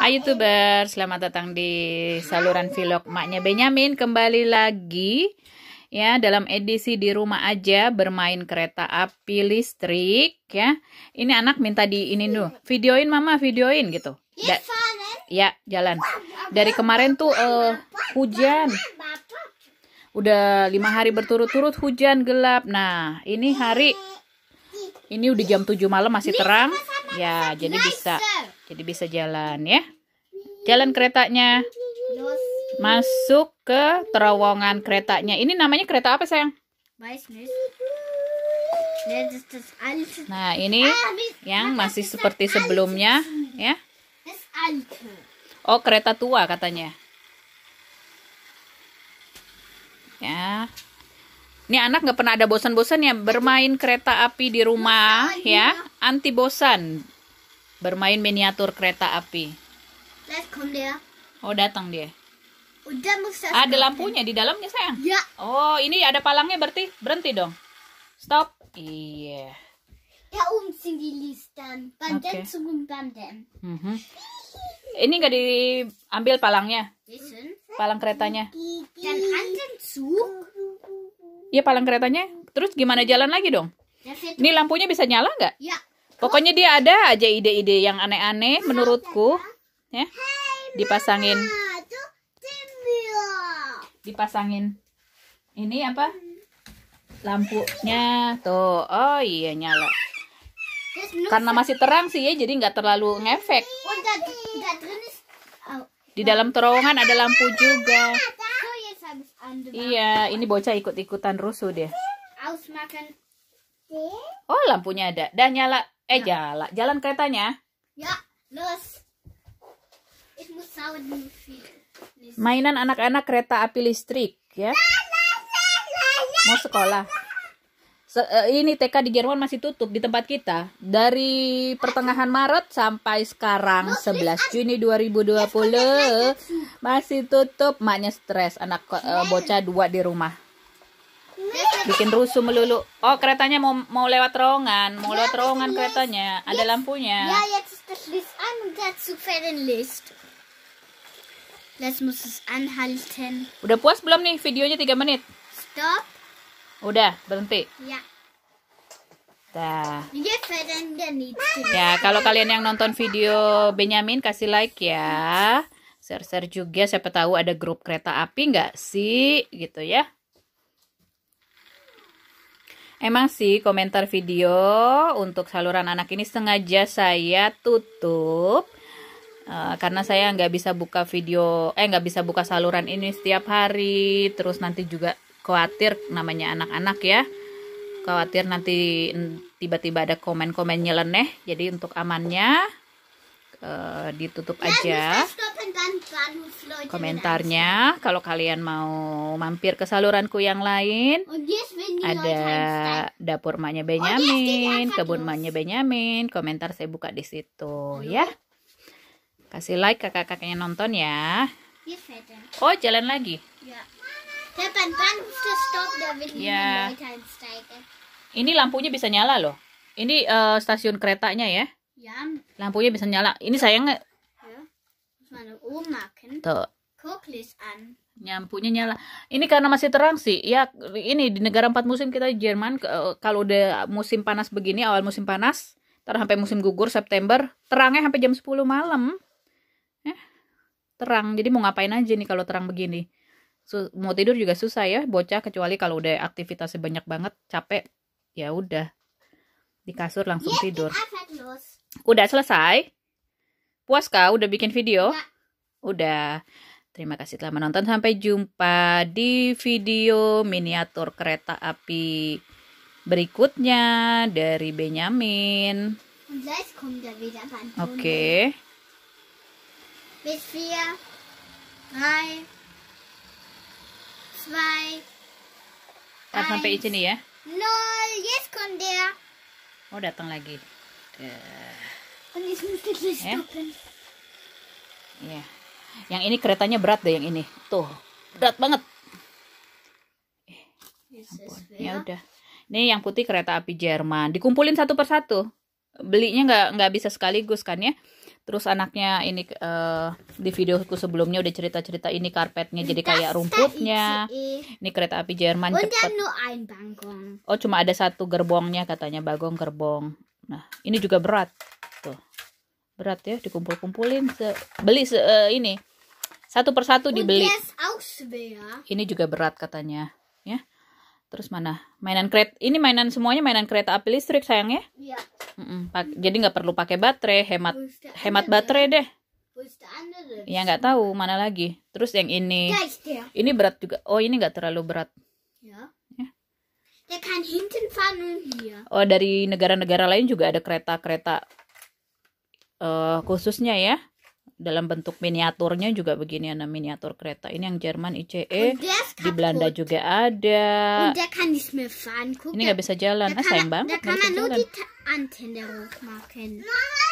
Hai youtuber, selamat datang di saluran vlog maknya Benyamin Kembali lagi ya dalam edisi di rumah aja bermain kereta api listrik ya Ini anak minta di ini dulu, videoin mama, videoin gitu iya, da Ya, jalan Dari kemarin tuh uh, hujan Udah lima hari berturut-turut hujan gelap Nah, ini hari eh, Ini udah jam 7 malam masih terang Ya, jadi bisa jadi bisa jalan ya. Jalan keretanya. Masuk ke terowongan keretanya. Ini namanya kereta apa sayang? Nah ini ah, yang masih seperti sebelumnya ya. Oh kereta tua katanya. Ya. Ini anak nggak pernah ada bosan-bosan ya bermain kereta api di rumah nah, iya. ya. Anti bosan bermain miniatur kereta api. Let's Oh datang dia. Udah Ada lampunya di dalamnya sayang. Ya. Oh ini ada palangnya berarti berhenti dong. Stop. Iya. Yeah. um oben sind die Listen. Ini nggak diambil palangnya? Palang keretanya? Dan Anzug? Iya palang keretanya. Terus gimana jalan lagi dong? Ya, ini lampunya bisa nyala nggak? Ya. Pokoknya dia ada aja ide-ide yang aneh-aneh menurutku, ya. Dipasangin. Dipasangin. Ini apa? Hmm. Lampunya tuh. Oh iya nyala. Karena masih terang sih ya, jadi nggak terlalu ngefek. Oh, Di dalam terowongan ada lampu juga. Iya, oh, iya, anu iya ini bocah ikut-ikutan rusuh deh. Oh, lampunya ada. Dan nyala Eh ya. jalan, jalan keretanya. Ya, los. It must sound Mainan anak-anak kereta api listrik, ya. Mau sekolah. Se eh, ini TK di Jerman masih tutup di tempat kita. Dari pertengahan Maret sampai sekarang 11 Juni 2020 masih tutup. Maknya stres, anak eh, iya. bocah dua di rumah bikin rusuh melulu oh keretanya mau mau lewat terowongan mau ya, lewat terowongan keretanya ada ya. lampunya Ya, ya an Udah puas belum nih videonya tiga menit? Stop. Udah, berhenti. Ya. Nah. Ya, kalau kalian yang nonton video Benyamin kasih like ya. Share-share juga siapa tahu ada grup kereta api enggak sih gitu ya. Emang sih komentar video untuk saluran anak ini sengaja saya tutup uh, karena saya nggak bisa buka video eh nggak bisa buka saluran ini setiap hari terus nanti juga khawatir namanya anak-anak ya khawatir nanti tiba-tiba ada komen-komen nyeleneh jadi untuk amannya Eh, ditutup ya, aja kan, komentarnya kalau kalian mau mampir ke saluranku yang lain oh, ada dapur maknya oh, Benyamin kebun maknya Benyamin komentar saya buka di situ oh, ya kasih like kakak-kakaknya nonton ya oh jalan lagi ya, ya. ini lampunya bisa nyala loh ini uh, stasiun keretanya ya Lampunya bisa nyala. Ini sayang nggak? Ya. Oh, Tuh. Nyampunya nyala. Ini karena masih terang sih. Ya, ini di negara empat musim kita di Jerman eh, kalau udah musim panas begini, awal musim panas, terus sampai musim gugur September, terangnya sampai jam 10 malam. Eh, terang. Jadi mau ngapain aja nih kalau terang begini? mau tidur juga susah ya bocah kecuali kalau udah aktivitasnya banyak banget capek ya udah di kasur langsung iya, tidur. Udah selesai? Puas kah? Udah bikin video? Iya. Udah. Terima kasih telah menonton. Sampai jumpa di video miniatur kereta api berikutnya dari Benyamin. Oke. Okay. Bis vier, drei, zwei, sampai di sini ya. Nol, yes kommt Oh, datang lagi. Uh, Und jetzt müsste ya. Kan? Iya. Yang ini keretanya berat deh yang ini. Tuh, berat banget. ya, ya, ya udah. Ini yang putih kereta api Jerman. Dikumpulin satu persatu. Belinya nggak nggak bisa sekaligus kan ya. Terus anaknya ini uh, di videoku sebelumnya udah cerita-cerita ini karpetnya jadi kayak rumputnya. Eh. Ini kereta api Jerman oh, cepet. Oh cuma ada satu gerbongnya katanya bagong gerbong nah ini juga berat tuh berat ya dikumpul-kumpulin se beli se uh, ini satu persatu oh, dibeli ini juga berat katanya ya terus mana mainan kereta ini mainan semuanya mainan kereta api listrik sayang ya, Mm -mm, jadi nggak perlu pakai baterai hemat hemat baterai deh ya nggak tahu mana lagi terus yang ini ini berat juga oh ini nggak terlalu berat iya. Der kann hinten fahren und hier. Iya. Oh, dari negara-negara lain juga ada kereta-kereta uh, khususnya ya. Dalam bentuk miniaturnya juga begini ada miniatur kereta. Ini yang Jerman ICE, di kan, Belanda juga ada. fahren. Guck, Ini nggak bisa jalan, ah sayang banget. Da kann man nur die Antenne hochmachen. Mama.